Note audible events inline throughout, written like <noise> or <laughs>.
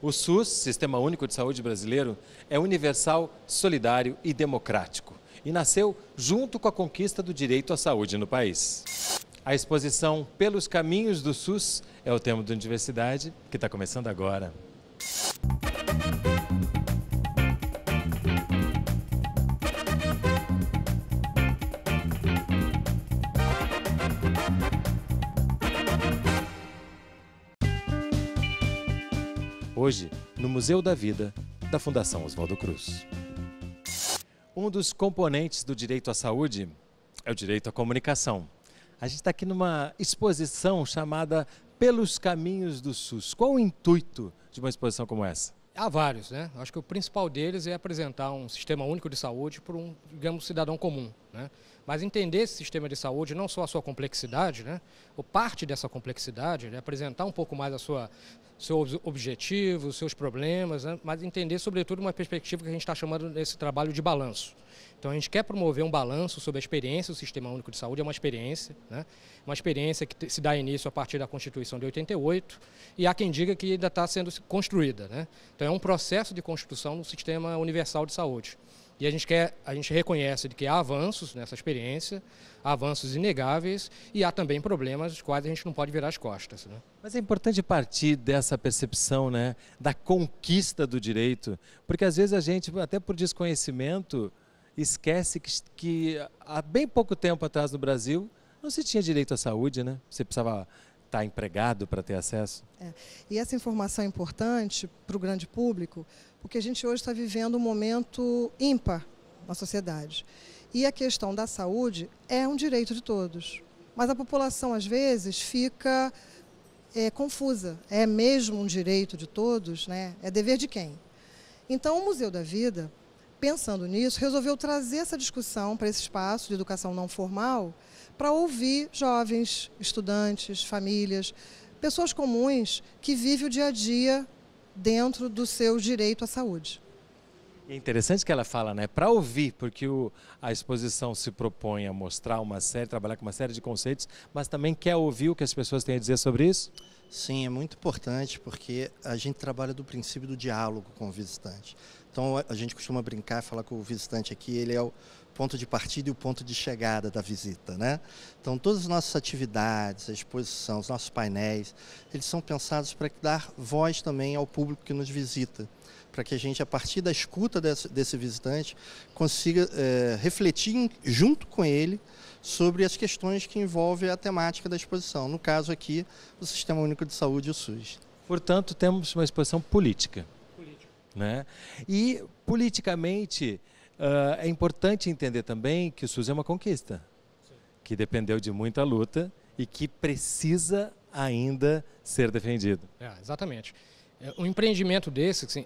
O SUS, Sistema Único de Saúde Brasileiro, é universal, solidário e democrático e nasceu junto com a conquista do direito à saúde no país. A exposição Pelos Caminhos do SUS é o tema da universidade que está começando agora. hoje no Museu da Vida da Fundação Oswaldo Cruz. Um dos componentes do direito à saúde é o direito à comunicação. A gente está aqui numa exposição chamada Pelos Caminhos do SUS. Qual o intuito de uma exposição como essa? Há vários, né? Acho que o principal deles é apresentar um sistema único de saúde para um, digamos, cidadão comum. Né? Mas entender esse sistema de saúde, não só a sua complexidade, né? ou parte dessa complexidade, né? apresentar um pouco mais a sua seus objetivos, seus problemas, né? mas entender sobretudo uma perspectiva que a gente está chamando nesse trabalho de balanço. Então a gente quer promover um balanço sobre a experiência, do Sistema Único de Saúde é uma experiência, né? uma experiência que se dá início a partir da Constituição de 88 e há quem diga que ainda está sendo construída. Né? Então é um processo de construção do Sistema Universal de Saúde. E a gente, quer, a gente reconhece que há avanços nessa experiência, avanços inegáveis, e há também problemas dos quais a gente não pode virar as costas. Né? Mas é importante partir dessa percepção né, da conquista do direito, porque às vezes a gente, até por desconhecimento, esquece que, que há bem pouco tempo atrás no Brasil não se tinha direito à saúde, né? Você precisava estar tá empregado para ter acesso? É. E essa informação é importante para o grande público, porque a gente hoje está vivendo um momento ímpar na sociedade. E a questão da saúde é um direito de todos. Mas a população, às vezes, fica é, confusa. É mesmo um direito de todos? Né? É dever de quem? Então, o Museu da Vida pensando nisso, resolveu trazer essa discussão para esse espaço de educação não formal para ouvir jovens, estudantes, famílias, pessoas comuns que vivem o dia a dia dentro do seu direito à saúde. É interessante que ela fala, né? Para ouvir, porque o, a exposição se propõe a mostrar uma série, trabalhar com uma série de conceitos, mas também quer ouvir o que as pessoas têm a dizer sobre isso? Sim, é muito importante porque a gente trabalha do princípio do diálogo com o visitante. Então a gente costuma brincar, falar com o visitante aqui, ele é o ponto de partida e o ponto de chegada da visita, né? Então todas as nossas atividades, a exposição, os nossos painéis, eles são pensados para dar voz também ao público que nos visita para que a gente, a partir da escuta desse, desse visitante, consiga é, refletir junto com ele sobre as questões que envolvem a temática da exposição. No caso aqui, o Sistema Único de Saúde o SUS. Portanto, temos uma exposição política. Política. Né? E, politicamente, uh, é importante entender também que o SUS é uma conquista, Sim. que dependeu de muita luta e que precisa ainda ser defendido. É, exatamente. É, um empreendimento desse, assim,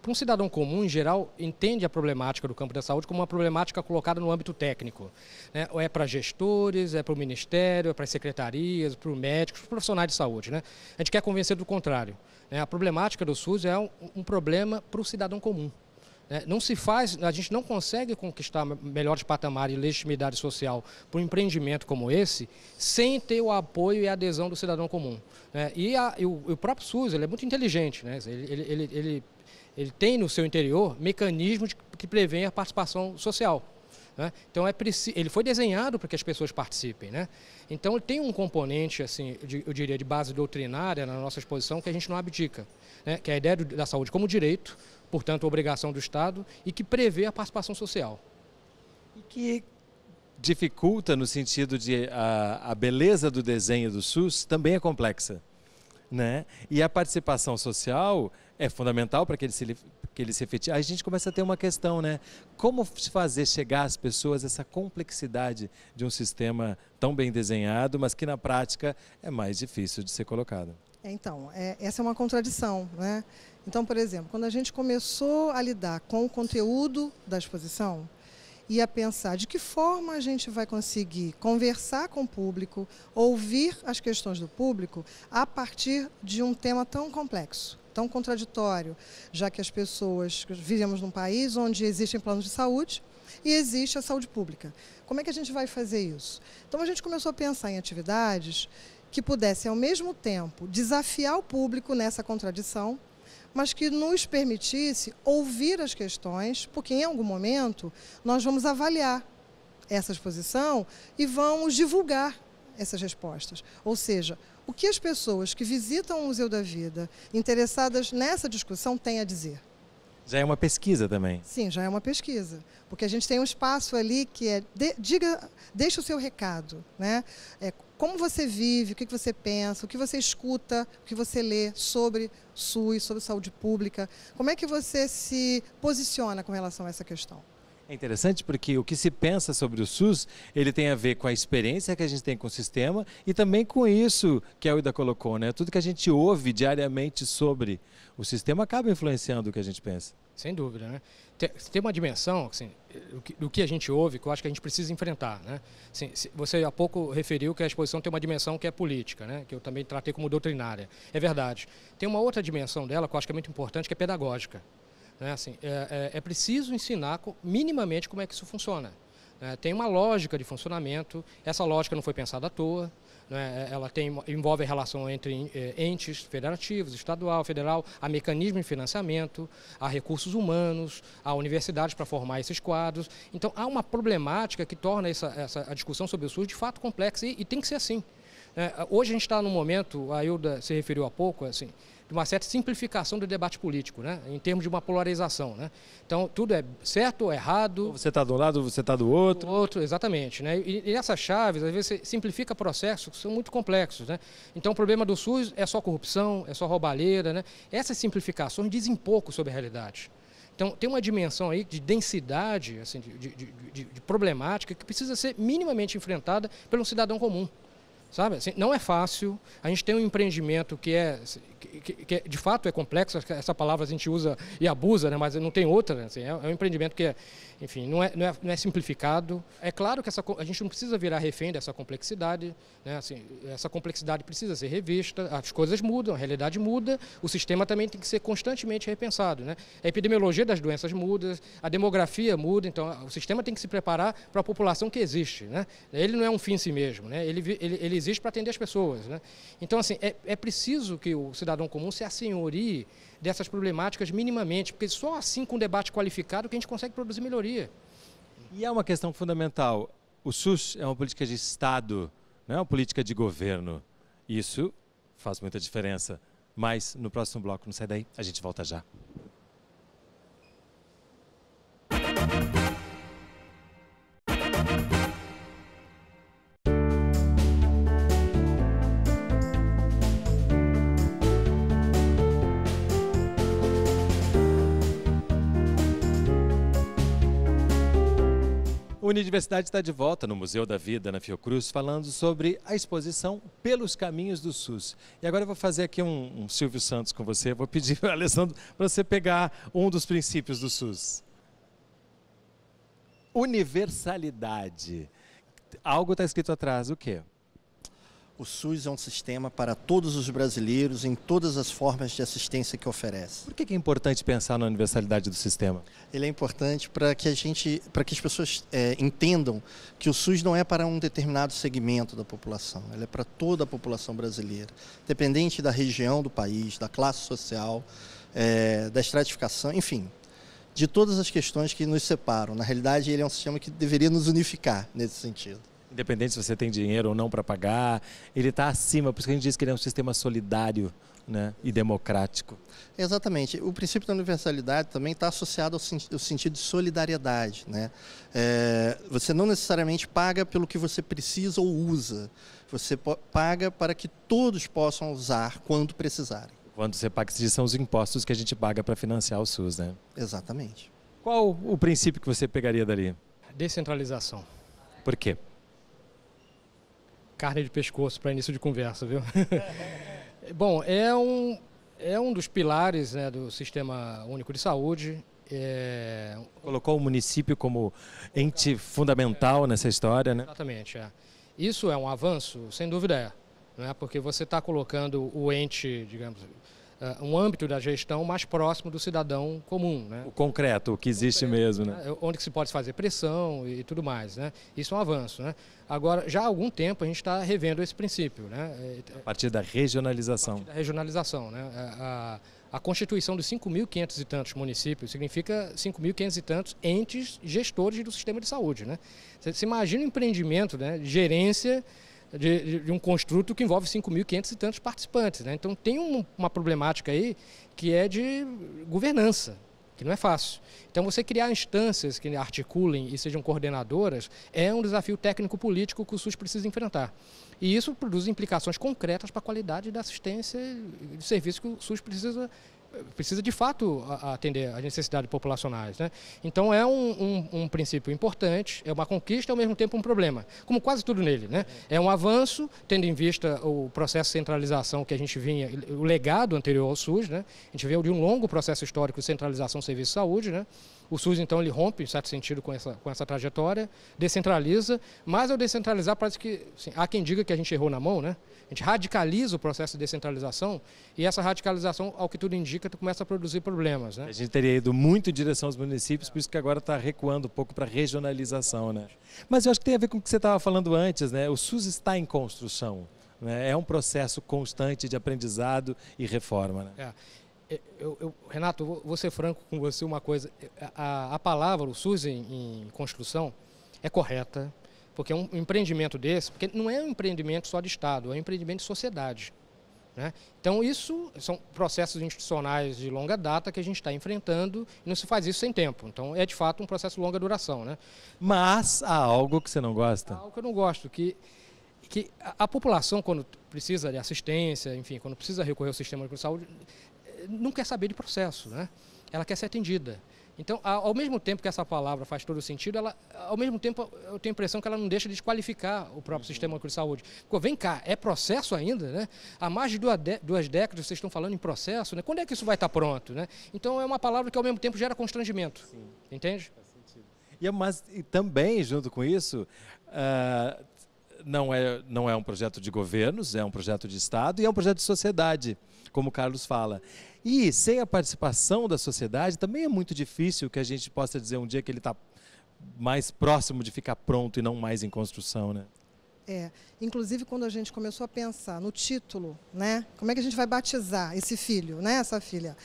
para um cidadão comum, em geral, entende a problemática do campo da saúde como uma problemática colocada no âmbito técnico. Né? É para gestores, é para o ministério, é para as secretarias, para os médicos, para os profissionais de saúde. Né? A gente quer convencer do contrário. Né? A problemática do SUS é um, um problema para o cidadão comum. É, não se faz, a gente não consegue conquistar melhores patamares de legitimidade social para um empreendimento como esse sem ter o apoio e a adesão do cidadão comum. Né? E, a, e o, próprio SUS ele é muito inteligente, né? ele, ele, ele, ele tem no seu interior mecanismos que prevêem a participação social. Né? Então é ele foi desenhado para que as pessoas participem, né? Então tem um componente assim, de, eu diria, de base doutrinária na nossa exposição que a gente não abdica, né? Que é a ideia da saúde como direito, portanto, obrigação do Estado, e que prevê a participação social. E que dificulta no sentido de a, a beleza do desenho do SUS também é complexa. Né? E a participação social é fundamental para que ele se que ele se efetive. Aí a gente começa a ter uma questão, né? Como fazer chegar às pessoas essa complexidade de um sistema tão bem desenhado, mas que na prática é mais difícil de ser colocado? É, então, é, essa é uma contradição. Né? Então, por exemplo, quando a gente começou a lidar com o conteúdo da exposição e a pensar de que forma a gente vai conseguir conversar com o público, ouvir as questões do público a partir de um tema tão complexo tão contraditório, já que as pessoas vivemos num país onde existem planos de saúde e existe a saúde pública. Como é que a gente vai fazer isso? Então a gente começou a pensar em atividades que pudesse, ao mesmo tempo, desafiar o público nessa contradição, mas que nos permitisse ouvir as questões, porque em algum momento nós vamos avaliar essa exposição e vamos divulgar essas respostas. Ou seja, o que as pessoas que visitam o Museu da Vida, interessadas nessa discussão, têm a dizer. Já é uma pesquisa também. Sim, já é uma pesquisa. Porque a gente tem um espaço ali que é, de, diga, deixa o seu recado, né? É, como você vive, o que você pensa, o que você escuta, o que você lê sobre SUS, sobre saúde pública. Como é que você se posiciona com relação a essa questão? É interessante porque o que se pensa sobre o SUS, ele tem a ver com a experiência que a gente tem com o sistema e também com isso que a Uida colocou, né? Tudo que a gente ouve diariamente sobre o sistema acaba influenciando o que a gente pensa. Sem dúvida, né? Tem, uma dimensão assim, do, eh, que, do, que, a gente ouve que eu acho que a gente precisa enfrentar, né? Assim, você há pouco referiu que a exposição tem uma dimensão que é política, né? Que eu também tratei como doutrinária. É verdade. Tem uma outra dimensão dela que eu acho que é muito importante, que é pedagógica. Né? Assim, é, é, é preciso ensinar minimamente como é que isso funciona. É, tem uma lógica de funcionamento, essa lógica não foi pensada à toa, né, é, ela tem, envolve a relação entre eh, entes federativos, estadual, federal, a mecanismo de financiamento, a recursos humanos, a universidades para formar esses quadros. Então há uma problemática que torna essa, essa a discussão sobre o SUS de fato complexa e, e tem que ser assim. É, hoje a gente está num momento, a Hilda se referiu há pouco, assim, de uma certa simplificação do debate político, né? em termos de uma polarização. Né? Então, tudo é certo ou errado. Você está do lado, você está do outro. Do outro, exatamente. Né? E, e essas chaves, às vezes, simplifica processos que são muito complexos. Né? Então, o problema do SUS é só corrupção, é só roubalheira. Né? Essas simplificações dizem pouco sobre a realidade. Então, tem uma dimensão aí de densidade, assim, de, de, de, de, problemática, que precisa ser minimamente enfrentada pelo cidadão comum. Sabe? Assim, não é fácil. A gente tem um empreendimento que é, que, que, é, de fato é complexo, essa palavra a gente usa e abusa, né? mas não tem outra. Né, assim, é, é, um empreendimento que, é, enfim, não é, não é, não, é, simplificado. É claro que essa, a gente não precisa virar refém dessa complexidade, né? assim, essa complexidade precisa ser revista, as coisas mudam, a realidade muda, o sistema também tem que ser constantemente repensado. Né? A epidemiologia das doenças muda, a demografia muda, então o sistema tem que se preparar para a população que existe. Né? Ele não é um fim em si mesmo, né? ele, ele, ele existe para atender as pessoas. Né? Então, assim, é, é preciso que o cidadão cidadão comum se assenhorie dessas problemáticas minimamente, porque só assim, com um debate qualificado, que a gente consegue produzir melhoria. E é uma questão fundamental. O SUS é uma política de Estado, não é uma política de governo. Isso faz muita diferença. Mas no próximo bloco, não sai daí, a gente volta já. Universidade está de volta no Museu da Vida, na Fiocruz, falando sobre a exposição Pelos Caminhos do SUS. E agora eu vou fazer aqui um, um Silvio Santos com você. vou pedir, <laughs> Alessandro, para você pegar um dos princípios do SUS. Universalidade. Algo está escrito atrás, o quê? O SUS é um sistema para todos os brasileiros em todas as formas de assistência que oferece. Por que é importante pensar na universalidade do sistema? Ele é importante para que a gente, para que as pessoas é, entendam que o SUS não é para um determinado segmento da população. Ele é para toda a população brasileira, dependente da região do país, da classe social, é, da estratificação, enfim, de todas as questões que nos separam. Na realidade, ele é um sistema que deveria nos unificar nesse sentido. Independente se você tem dinheiro ou não para pagar, ele está acima, por isso que a gente diz que ele é um sistema solidário né, e democrático. Exatamente. O princípio da universalidade também está associado ao, sen ao, sentido de solidariedade. Né? É, você não necessariamente paga pelo que você precisa ou usa, você paga para que todos possam usar quando precisarem. Quando você paga, são os impostos que a gente paga para financiar o SUS, né? Exatamente. Qual o princípio que você pegaria dali? Decentralização. Por quê? carne de pescoço para início de conversa, viu? <laughs> Bom, é um, é um dos pilares né, do Sistema Único de Saúde. É... Colocou o município como ente fundamental nessa história, né? Exatamente. É. Isso é um avanço, sem dúvida é. Né? Porque você está colocando o ente, digamos, uh, um âmbito da gestão mais próximo do cidadão comum. Né? O concreto, o que existe mesmo. Né? né? Onde se pode fazer pressão e, e tudo mais. Né? Isso é um avanço. Né? Agora, já há algum tempo a gente está revendo esse princípio. Né? É, é, a partir da regionalização. A partir da regionalização. Né? A, é, a, a constituição dos 5.500 e tantos municípios significa 5.500 e tantos entes gestores do sistema de saúde. Né? Você, você imagina o empreendimento, né? gerência de, de, um construto que envolve 5.500 e tantos participantes. Né? Então tem um, uma problemática aí que é de governança, que não é fácil. Então você criar instâncias que articulem e sejam coordenadoras é um desafio técnico-político que o SUS precisa enfrentar. E isso produz implicações concretas para a qualidade da assistência e do serviço que o SUS precisa precisa de fato atender às necessidades populacionais. Né? Então é um, um, um, princípio importante, é uma conquista e ao mesmo tempo um problema, como quase tudo nele. Né? É um avanço, tendo em vista o processo de centralização que a gente vinha, o legado anterior ao SUS, né? a gente veio de um longo processo histórico de centralização do serviço de saúde, né? O SUS, então, ele rompe, em certo sentido, com essa, com essa trajetória, descentraliza, mas ao descentralizar, parece que assim, há quem diga que a gente errou na mão, né? A gente radicaliza o processo de descentralização e essa radicalização, ao que tudo indica, começa a produzir problemas, né? A gente teria ido muito em direção aos municípios, por isso que agora está recuando um pouco para regionalização, né? Mas eu acho que tem a ver com o que você estava falando antes, né? O SUS está em construção. Né? É um processo constante de aprendizado e reforma. Né? É eu, eu, Renato, eu vou ser franco com você uma coisa. A, a palavra, o SUS em, em, construção, é correta, porque é um empreendimento desse, porque não é um empreendimento só de Estado, é um empreendimento de sociedade. Né? Então, isso são processos institucionais de longa data que a gente está enfrentando e não se faz isso sem tempo. Então, é de fato um processo de longa duração. Né? Mas há algo que você não gosta? Há algo que eu não gosto, que que a, população, quando precisa de assistência, enfim, quando precisa recorrer ao sistema de saúde, não quer saber de processo, né? ela quer ser atendida. Então, ao mesmo tempo que essa palavra faz todo sentido, ela, ao mesmo tempo eu tenho a impressão que ela não deixa de desqualificar o próprio uhum. sistema de saúde. Porque, vem cá, é processo ainda, né? Há mais de duas décadas vocês estão falando em processo, né? Quando é que isso vai estar pronto, né? Então, é uma palavra que ao mesmo tempo gera constrangimento, Sim. entende? Faz sentido. E, é, mas e também, junto com isso, uh, não é, não é um projeto de governos, é um projeto de Estado e é um projeto de sociedade, como o Carlos fala. E sem a participação da sociedade, também é muito difícil que a gente possa dizer um dia que ele está mais próximo de ficar pronto e não mais em construção, né? É, inclusive quando a gente começou a pensar no título, né? Como é que a gente vai batizar esse filho, né? Essa filha.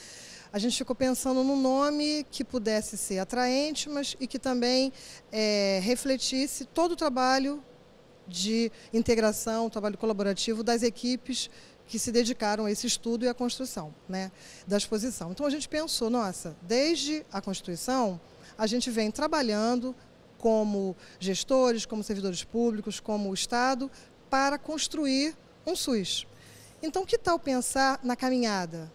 A gente ficou pensando num nome que pudesse ser atraente, mas e que também é, refletisse todo o trabalho de integração, trabalho colaborativo das equipes que se dedicaram a esse estudo e à construção né, da exposição. Então a gente pensou, nossa, desde a Constituição, a gente vem trabalhando como gestores, como servidores públicos, como Estado, para construir um SUS. Então que tal pensar na caminhada?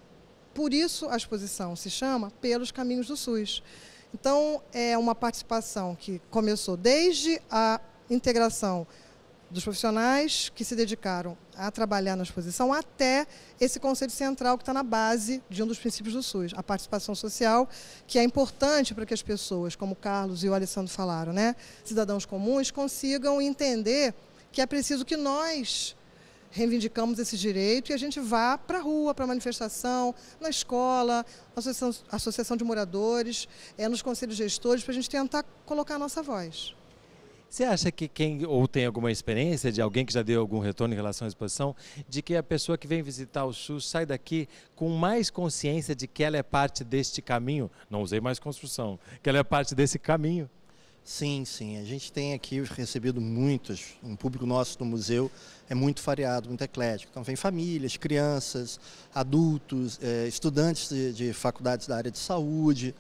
Por isso a exposição se chama Pelos Caminhos do SUS. Então é uma participação que começou desde a integração dos profissionais que se dedicaram a trabalhar na exposição até esse conceito central que está na base de um dos princípios do SUS, a participação social, que é importante para que as pessoas, como o Carlos e o Alessandro falaram, né, cidadãos comuns, consigam entender que é preciso que nós reivindicamos esse direito e a gente vá para a rua, para a manifestação, na escola, na associação, associação de moradores, é, nos conselhos gestores, para a gente tentar colocar a nossa voz. Você acha que quem ou tem alguma experiência de alguém que já deu algum retorno em relação à exposição, de que a pessoa que vem visitar o SUS sai daqui com mais consciência de que ela é parte deste caminho? Não usei mais construção, que ela é parte desse caminho. Sim, sim. A gente tem aqui recebido muitos. Um público nosso do museu é muito variado, muito eclético. Então, vem famílias, crianças, adultos, eh, estudantes de faculdades da área de saúde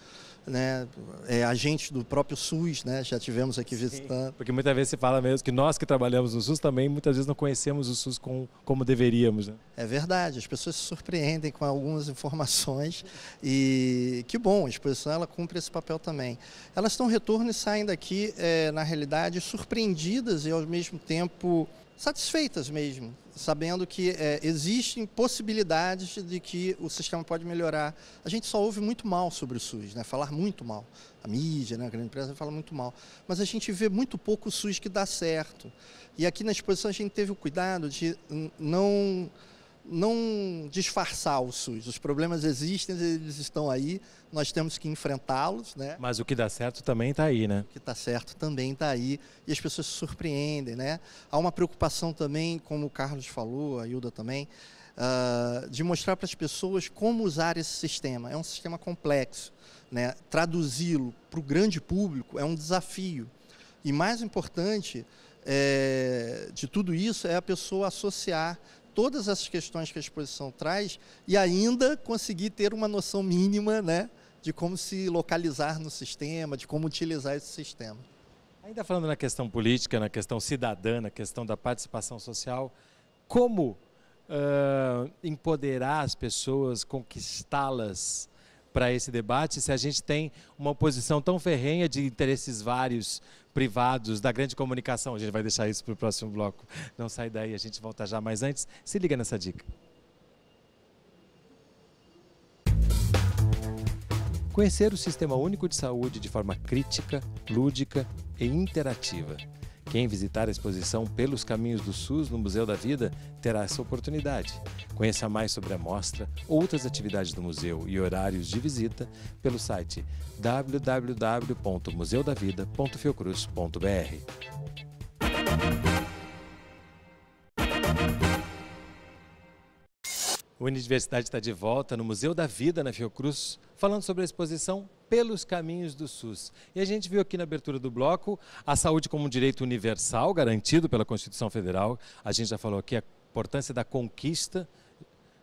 né, é, agentes do próprio SUS, né, já tivemos aqui Sim. visitando. Porque muitas vezes se fala mesmo que nós que trabalhamos no SUS também muitas vezes não conhecemos o SUS com, como deveríamos. Né? É verdade, as pessoas se surpreendem com algumas informações <laughs> e que bom, a exposição ela cumpre esse papel também. Elas estão retorno e saem daqui, é, na realidade, surpreendidas e ao mesmo tempo satisfeitas mesmo, sabendo que é, existem possibilidades de que o sistema pode melhorar. A gente só ouve muito mal sobre o SUS, né? falar muito mal. A mídia, né? a grande empresa fala muito mal. Mas a gente vê muito pouco o SUS que dá certo. E aqui na exposição a gente teve o cuidado de não não disfarçar o SUS. Os problemas existem, eles estão aí, nós temos que enfrentá-los. Né? Mas o que dá certo também está aí, né? O que está certo também está aí e as pessoas se surpreendem. Né? Há uma preocupação também, como o Carlos falou, a Hilda também, uh, de mostrar para as pessoas como usar esse sistema. É um sistema complexo. Né? Traduzi-lo para o grande público é um desafio. E mais importante é, de tudo isso é a pessoa associar todas essas questões que a exposição traz e ainda conseguir ter uma noção mínima né, de como se localizar no sistema, de como utilizar esse sistema. Ainda falando na questão política, na questão cidadã, na questão da participação social, como uh, empoderar as pessoas, conquistá-las para esse debate, se a gente tem uma posição tão ferrenha de interesses vários privados da grande comunicação. A gente vai deixar isso para o próximo bloco. Não sai daí, a gente volta já. Mas antes, se liga nessa dica. Conhecer o Sistema Único de Saúde de forma crítica, lúdica e interativa. Quem visitar a exposição Pelos Caminhos do SUS no Museu da Vida terá essa oportunidade. Conheça mais sobre a mostra, outras atividades do museu e horários de visita pelo site www.museudavida.fiocruz.br. O Universidade está de volta no Museu da Vida, na Fiocruz, falando sobre a exposição pelos caminhos do SUS. E a gente viu aqui na abertura do bloco a saúde como um direito universal garantido pela Constituição Federal. A gente já falou aqui a importância da conquista.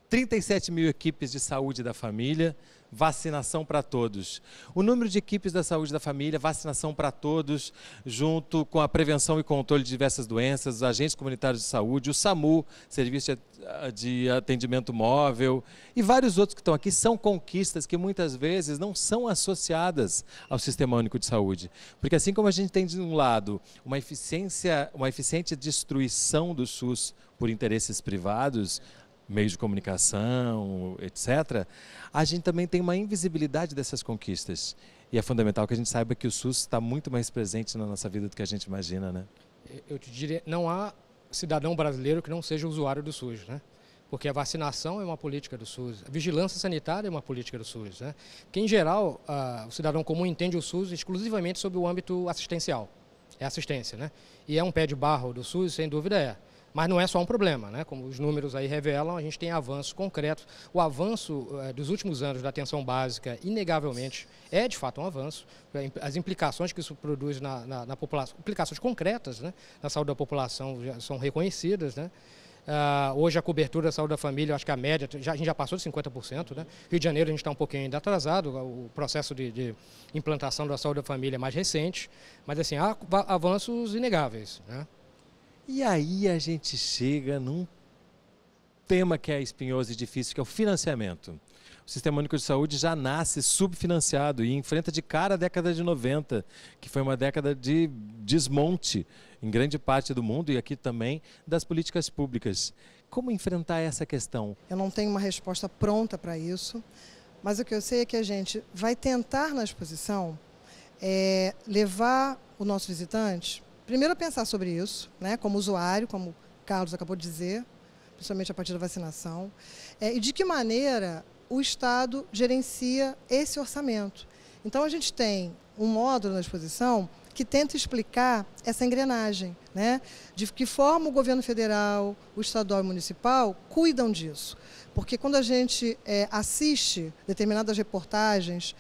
37 mil equipes de saúde da família, vacinação para todos. O número de equipes da saúde da família, vacinação para todos, junto com a prevenção e controle de diversas doenças, os agentes comunitários de saúde, o SAMU, Serviço de Atendimento Móvel e vários outros que estão aqui, são conquistas que muitas vezes não são associadas ao Sistema Único de Saúde. Porque assim como a gente tem de um lado uma eficiência, uma eficiente destruição do SUS por interesses privados, meios de comunicação, etc., a gente também tem uma invisibilidade dessas conquistas. E é fundamental que a gente saiba que o SUS está muito mais presente na nossa vida do que a gente imagina, né? Eu te diria, não há cidadão brasileiro que não seja usuário do SUS, né? Porque a vacinação é uma política do SUS, a vigilância sanitária é uma política do SUS, né? Que em geral, o cidadão comum entende o SUS exclusivamente sob o âmbito assistencial, é assistência, né? E é um pé de barro do SUS, sem dúvida é. Mas não é só um problema, né? como os números aí revelam, a gente tem avanços concretos. O avanço eh, dos últimos anos da atenção básica, inegavelmente, é de fato um avanço. É, as implicações que isso produz na, na, na população, implicações concretas né? na saúde da população são reconhecidas. Né? Uh, hoje a cobertura da saúde da família, acho que a média, já, a gente já passou de 50%. Né? Rio de Janeiro a gente está um pouquinho ainda atrasado, o processo de, de, implantação da saúde da família é mais recente, mas assim, há avanços inegáveis. Né? E aí a gente chega num tema que é espinhoso e difícil, que é o financiamento. O Sistema Único de Saúde já nasce subfinanciado e enfrenta de cara a década de 90, que foi uma década de desmonte em grande parte do mundo e aqui também das políticas públicas. Como enfrentar essa questão? Eu não tenho uma resposta pronta para isso, mas o que eu sei é que a gente vai tentar na exposição é, levar o nosso visitante primeiro pensar sobre isso, né, como usuário, como o Carlos acabou de dizer, principalmente a partir da vacinação, é, e de que maneira o Estado gerencia esse orçamento. Então a gente tem um módulo na exposição que tenta explicar essa engrenagem, né? De que forma o governo federal, o estadual e municipal cuidam disso. Porque quando a gente é, assiste determinadas reportagens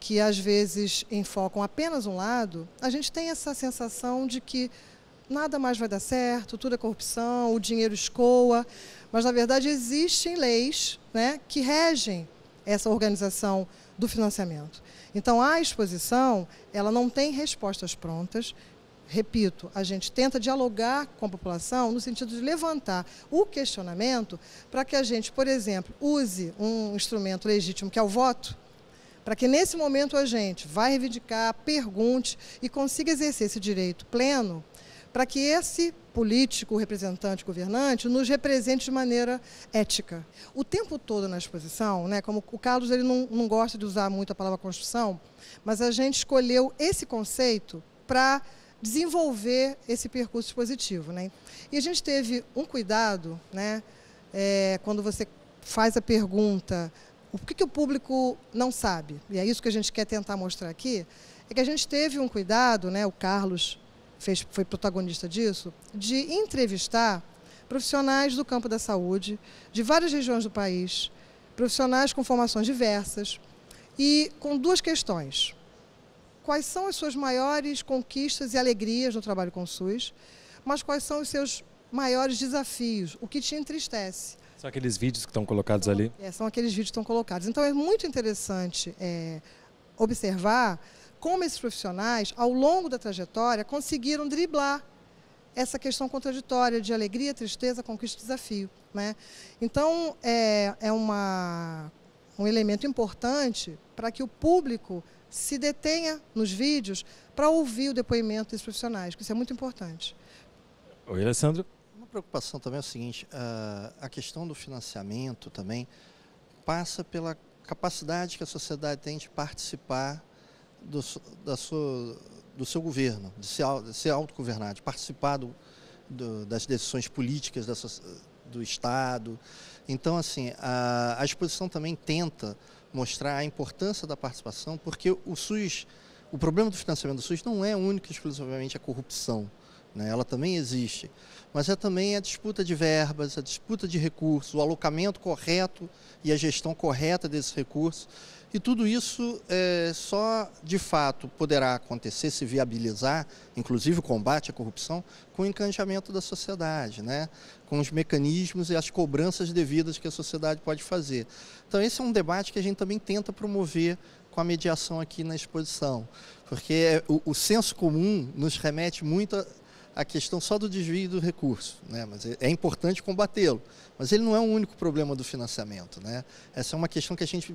que às vezes enfocam apenas um lado, a gente tem essa sensação de que nada mais vai dar certo, tudo é corrupção, o dinheiro escoa. Mas, na verdade, existem leis né, que regem essa organização do financiamento. Então, a exposição ela não tem respostas prontas. Repito, a gente tenta dialogar com a população no sentido de levantar o questionamento para que a gente, por exemplo, use um instrumento legítimo que é o voto, para que nesse momento a gente vá reivindicar, pergunte e consiga exercer esse direito pleno para que esse político, representante, governante, nos represente de maneira ética. O tempo todo na exposição, né, como o Carlos ele não, não gosta de usar muito a palavra Constituição, mas a gente escolheu esse conceito para desenvolver esse percurso expositivo. Né? E a gente teve um cuidado, né, é, quando você faz a pergunta o que, que o público não sabe? E é isso que a gente quer tentar mostrar aqui, é que a gente teve um cuidado, né, o Carlos fez, foi protagonista disso, de entrevistar profissionais do campo da saúde, de várias regiões do país, profissionais com formações diversas, e com duas questões. Quais são as suas maiores conquistas e alegrias no trabalho com o SUS, mas quais são os seus maiores desafios, o que te entristece? São aqueles vídeos que estão colocados são, ali? É, são aqueles vídeos que estão colocados. Então é muito interessante é, observar como esses profissionais, ao longo da trajetória, conseguiram driblar essa questão contraditória de alegria, tristeza, conquista e desafio. Né? Então, é, é uma, um elemento importante para que o público se detenha nos vídeos para ouvir o depoimento dos profissionais, que isso é muito importante. Oi, Alessandro preocupação também é o seguinte, ah, a questão do financiamento também passa pela capacidade que a sociedade tem de participar do, da sua, do seu governo, de ser de de participar do, do, das decisões políticas do Estado. Então, assim, a, a, exposição também tenta mostrar a importância da participação, porque o SUS, o problema do financiamento do SUS não é único e exclusivamente a corrupção né? ela também existe. Mas é também a disputa de verbas, a disputa de recursos, o alocamento correto e a gestão correta desses recursos. E tudo isso é, só de fato poderá acontecer, se viabilizar, inclusive o combate à corrupção, com o encanjamento da sociedade, né? com os mecanismos e as cobranças devidas que a sociedade pode fazer. Então, esse é um debate que a gente também tenta promover com a mediação aqui na exposição, porque é, o, o senso comum nos remete muito a a questão só do desvio do recurso, né? mas é, é importante combatê-lo. Mas ele não é o único problema do financiamento. Né? Essa é uma questão que a gente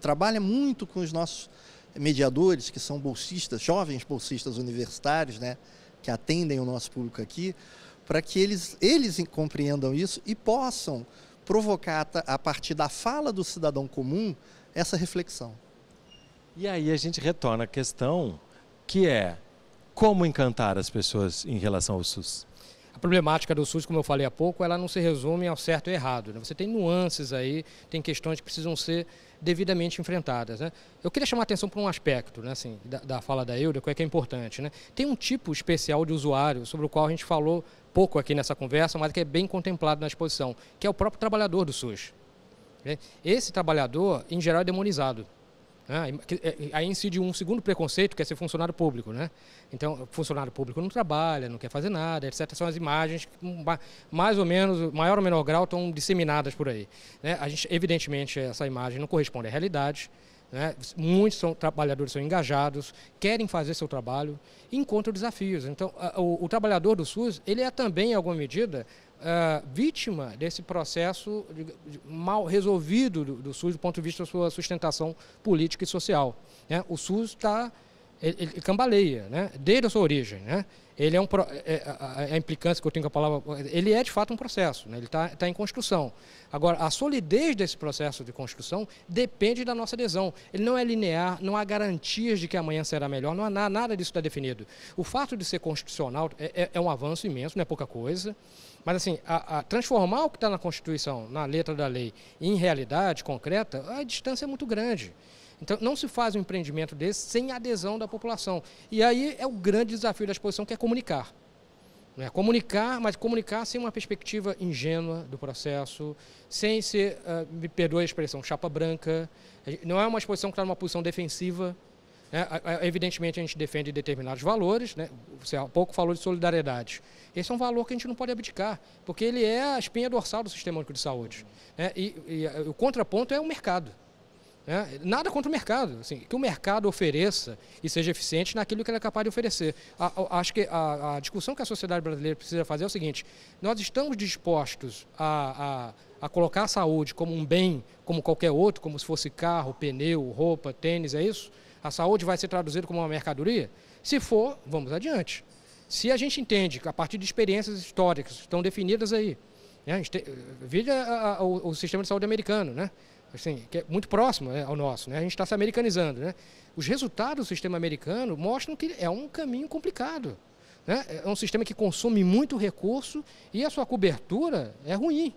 trabalha muito com os nossos mediadores, que são bolsistas, jovens bolsistas universitários, né? que atendem o nosso público aqui, para que eles, eles compreendam isso e possam provocar, a partir da fala do cidadão comum, essa reflexão. E aí a gente retorna à questão que é como encantar as pessoas em relação ao SUS? A problemática do SUS, como eu falei há pouco, ela não se resume ao certo e errado. Né? Você tem nuances aí, tem questões que precisam ser devidamente enfrentadas. Né? Eu queria chamar a atenção para um aspecto né, assim, da, da fala da Euda, que é, que é importante. Né? Tem um tipo especial de usuário sobre o qual a gente falou pouco aqui nessa conversa, mas que é bem contemplado na exposição, que é o próprio trabalhador do SUS. Né? Esse trabalhador, em geral, é demonizado. Ah, eh, eh, aí incide um segundo preconceito, que é ser funcionário público. Né? Então, funcionário público não trabalha, não quer fazer nada, etc. São as imagens que, mais ou menos, maior ou menor grau, estão disseminadas por aí. Né? A gente, evidentemente, essa imagem não corresponde à realidade. Né? Muitos são, trabalhadores são engajados, querem fazer seu trabalho e encontram desafios. Então, a, o, o, trabalhador do SUS, ele é também, em alguma medida, uh, vítima desse processo de, de, mal resolvido do, do, SUS do ponto de vista da sua sustentação política e social. Né? O SUS está ele, ele, cambaleia, né? desde a sua origem. Né? Ele é um, é, é a, a, implicância que eu tenho com a palavra, ele é de fato um processo, né? ele está tá em construção. Agora, a solidez desse processo de construção depende da nossa adesão. Ele não é linear, não há garantias de que amanhã será melhor, não há nada, nada disso está definido. O fato de ser constitucional é, é, é um avanço imenso, não é pouca coisa. Mas, assim, a, a transformar o que está na Constituição, na letra da lei, em realidade concreta, a distância é muito grande. Então, não se faz um empreendimento desse sem adesão da população. E aí é o grande desafio da exposição, que é comunicar. é Comunicar, mas comunicar sem uma perspectiva ingênua do processo, sem ser, uh, me perdoe a expressão, chapa branca. Não é uma exposição que está numa posição defensiva. Né? Evidentemente, a gente defende determinados valores. Né? Você há pouco falou de solidariedade. Esse é um valor que a gente não pode abdicar, porque ele é a espinha dorsal do sistema único de saúde. Né? E, e, o contraponto é o mercado. Né? Nada contra o mercado. Assim, que o mercado ofereça e seja eficiente naquilo que ele é capaz de oferecer. A, a, acho que a, a, discussão que a sociedade brasileira precisa fazer é o seguinte: nós estamos dispostos a, a a colocar a saúde como um bem, como qualquer outro, como se fosse carro, pneu, roupa, tênis, é isso? a saúde vai ser traduzida como uma mercadoria? Se for, vamos adiante. Se a gente entende que a partir de experiências históricas estão definidas aí, né, veja o, o, sistema de saúde americano, né? Assim, que é muito próximo né, ao nosso, né? a gente está se americanizando. Né? Os resultados do sistema americano mostram que é um caminho complicado. Né? É um sistema que consome muito recurso e a sua cobertura é ruim.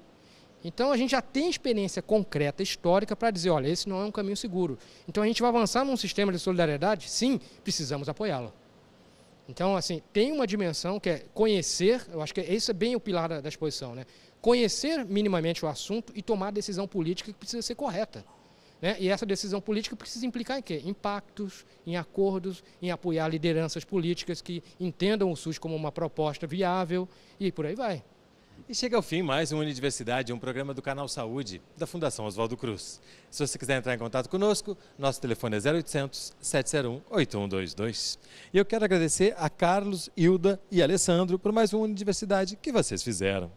Então a gente já tem experiência concreta, histórica, para dizer, olha, esse não é um caminho seguro. Então a gente vai avançar num sistema de solidariedade? Sim, precisamos apoiá-lo. Então, assim, tem uma dimensão que é conhecer, eu acho que esse é bem o pilar da, da exposição, né? Conhecer minimamente o assunto e tomar a decisão política que precisa ser correta. Né? E essa decisão política precisa implicar em quê? Em pactos, em acordos, em apoiar lideranças políticas que entendam o SUS como uma proposta viável e por aí vai. E chega ao fim mais um Universidade, um programa do Canal Saúde, da Fundação Oswaldo Cruz. Se você quiser entrar em contato conosco, nosso telefone é 0800 701 8122. E eu quero agradecer a Carlos, Hilda e Alessandro por mais um Universidade que vocês fizeram.